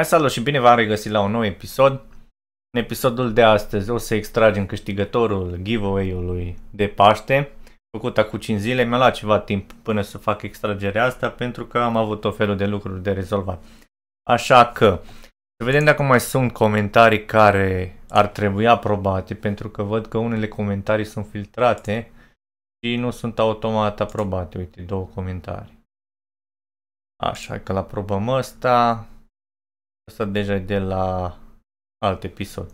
Hai salut și bine v-am regăsit la un nou episod. În episodul de astăzi o să extragem câștigătorul giveaway-ului de Paște, făcut acum 5 zile. Mi-a luat ceva timp până să fac extragerea asta pentru că am avut o felul de lucruri de rezolvat. Așa că, să vedem dacă mai sunt comentarii care ar trebui aprobate, pentru că văd că unele comentarii sunt filtrate și nu sunt automat aprobate. Uite, două comentarii. Așa că la aprobăm ăsta. Asta deja de la alt episod.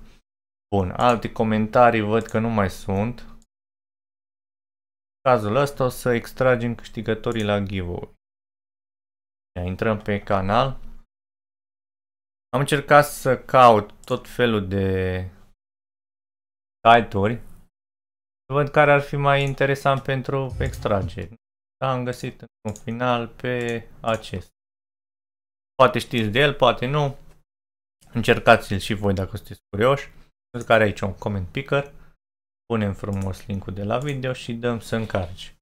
Bun, alte comentarii văd că nu mai sunt. În cazul ăsta o să extragem câștigătorii la giveaway. Intrăm pe canal. Am încercat să caut tot felul de site-uri. văd care ar fi mai interesant pentru extrage. Da, am găsit în final pe acest. Poate știți de el, poate nu. Încercați-l și voi dacă sunteți curioși. Care aici un comment picker. Punem frumos linkul de la video și dăm să încarci.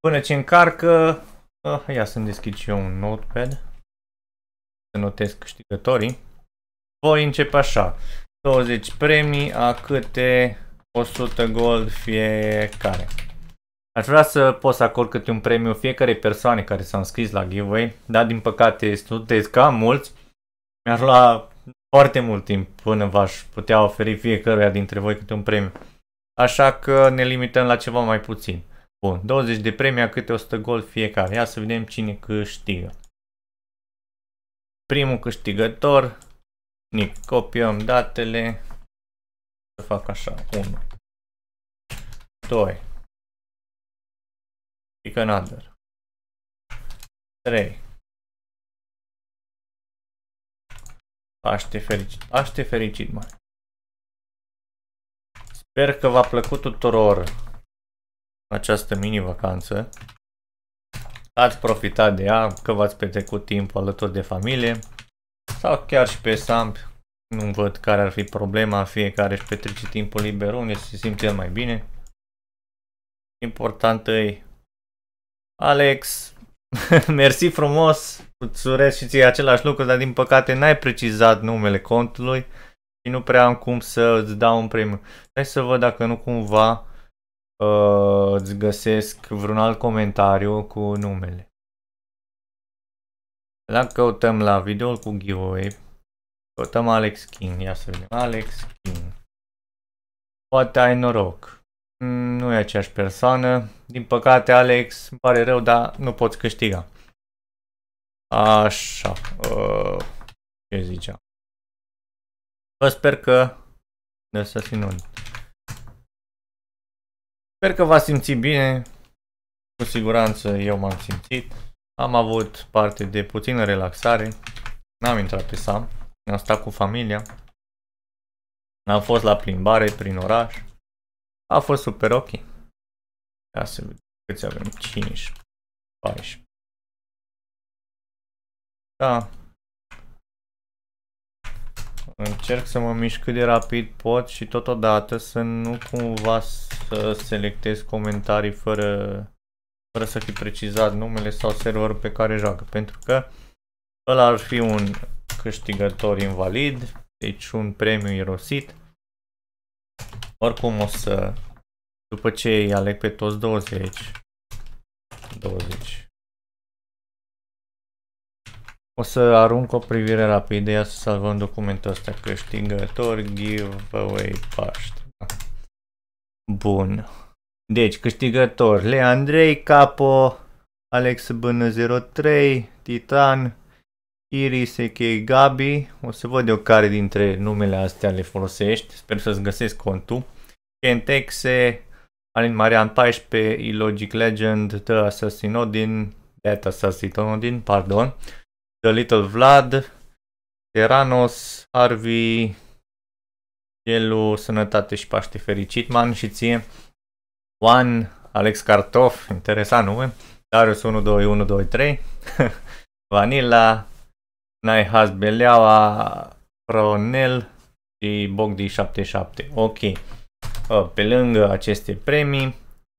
Până ce încarcă, uh, ia să-mi deschid și eu un notepad. Să notez câștigătorii. Voi începe așa. 20 premii a câte 100 gold fiecare. Aș vrea să pot să acord câte un premiu fiecare persoane care s-au înscris la giveaway, dar din păcate sunteți cam mulți mi-ar lua foarte mult timp până v-aș putea oferi fiecăruia dintre voi câte un premiu. Așa că ne limităm la ceva mai puțin. Bun, 20 de premii, câte 100 gol fiecare. Ia să vedem cine câștigă. Primul câștigător, ne copiăm datele, să fac așa, 1, 2, pick another, 3, te fericit, te fericit, mă. Sper că v-a plăcut tuturor această mini-vacanță. Ați profitat de ea, că v-ați petrecut timp alături de familie sau chiar și pe Samp. Nu văd care ar fi problema, fiecare își petrece timpul liber unde se simte mai bine. Important e Alex, Mersi frumos, îți urez și ție același lucru, dar din păcate n-ai precizat numele contului și nu prea am cum să îți dau un premiu. Hai să văd dacă nu cumva uh, îți găsesc vreun alt comentariu cu numele. Dacă căutăm la videoul cu giveaway, căutăm Alex King. Ia să vedem. Alex King. Poate ai noroc. Mm, nu e aceeași persoană. Din păcate, Alex, îmi pare rău, dar nu poți câștiga. Așa. Uh, ce zicea? Vă sper că... De asasinul. Sper că v-ați simțit bine. Cu siguranță eu m-am simțit. Am avut parte de puțină relaxare. N-am intrat pe sam. Am stat cu familia. Am fost la plimbare prin oraș. A fost super ok vedem câți avem? 5, 14. Da. Încerc să mă mișc cât de rapid pot și totodată să nu cumva să selectez comentarii fără, fără să fi precizat numele sau serverul pe care joacă, pentru că ăla ar fi un câștigător invalid, deci un premiu irosit. Oricum o să după ce îi aleg pe toți 20. 20. O să arunc o privire rapidă, ia să salvăm documentul ăsta. Câștigător, giveaway, Paște Bun. Deci, câștigător, Leandrei Capo, Alex BN03, Titan, Iris, EK Gabi. O să văd eu care dintre numele astea le folosești. Sper să-ți găsesc contul. Kentexe, Alin Marian 14, Illogic Legend, The Assassin Odin, Beta Assassin Odin, pardon, The Little Vlad, Teranos, Harvey, Gelu, Sănătate și Paște Fericit, Man și ție, One, Alex Cartof, interesant nume, Darius 1213, Vanilla, Naihas Beleaua, Ronel și Bogdi77. Ok. Uh, pe lângă aceste premii,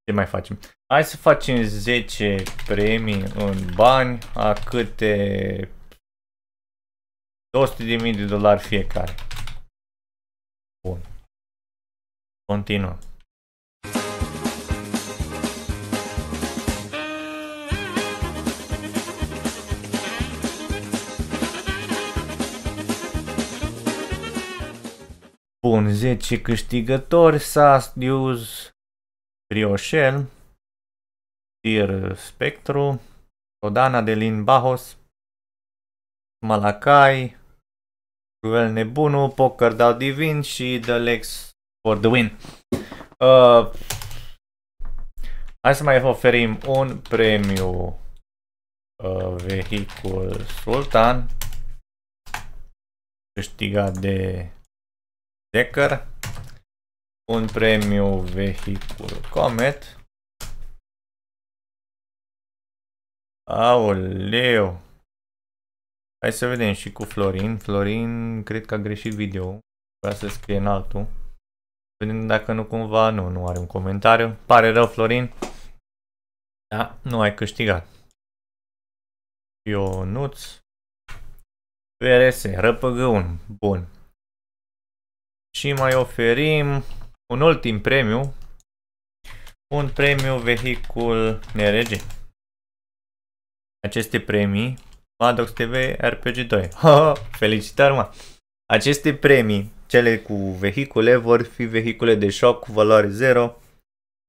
ce mai facem? Hai să facem 10 premii în bani, a câte 200.000 de dolari fiecare. Bun. Continuăm. Bun, 10 câștigători, Sasdius, Rioșel, Tier Spectru, Odana de Lin Bahos, Malakai, Cruel Nebunu, Poker Dau Divin și The Lex for the Win. Uh, hai să mai oferim un premiu uh, vehicul Sultan câștigat de Decker. un premiu vehicul Comet. Aoleu! Hai să vedem și cu Florin. Florin, cred că a greșit video. Vreau să scrie în altul. Vedem dacă nu cumva, nu, nu are un comentariu. Pare rău, Florin. Da, nu ai câștigat. Ionuț. VRS, răpăgă un. Bun și mai oferim un ultim premiu, un premiu vehicul NRG. Aceste premii, Madox TV RPG2. Felicitări, mă! Aceste premii, cele cu vehicule, vor fi vehicule de șoc cu valoare 0,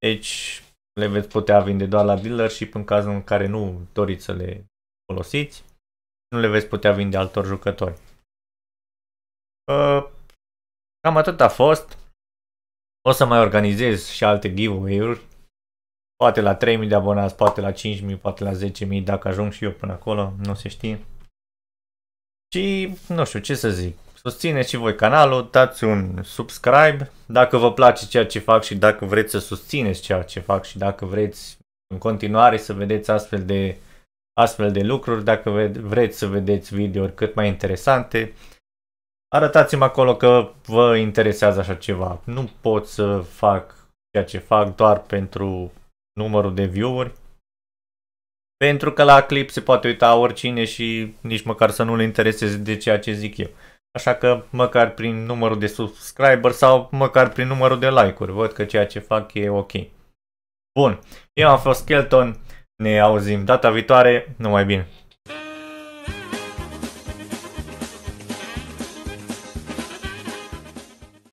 deci le veți putea vinde doar la dealership în cazul în care nu doriți să le folosiți, nu le veți putea vinde altor jucători. Uh, Cam atât a fost. O să mai organizez și alte giveaway-uri. Poate la 3.000 de abonați, poate la 5.000, poate la 10.000, dacă ajung și eu până acolo, nu se știe. Și nu știu ce să zic. Susțineți și voi canalul, dați un subscribe. Dacă vă place ceea ce fac și dacă vreți să susțineți ceea ce fac și dacă vreți în continuare să vedeți astfel de, astfel de lucruri, dacă vreți să vedeți videouri cât mai interesante, arătați-mi acolo că vă interesează așa ceva. Nu pot să fac ceea ce fac doar pentru numărul de view-uri. Pentru că la clip se poate uita oricine și nici măcar să nu-l intereseze de ceea ce zic eu. Așa că măcar prin numărul de subscriber sau măcar prin numărul de like-uri. Văd că ceea ce fac e ok. Bun, eu am fost Kelton, ne auzim data viitoare, numai bine!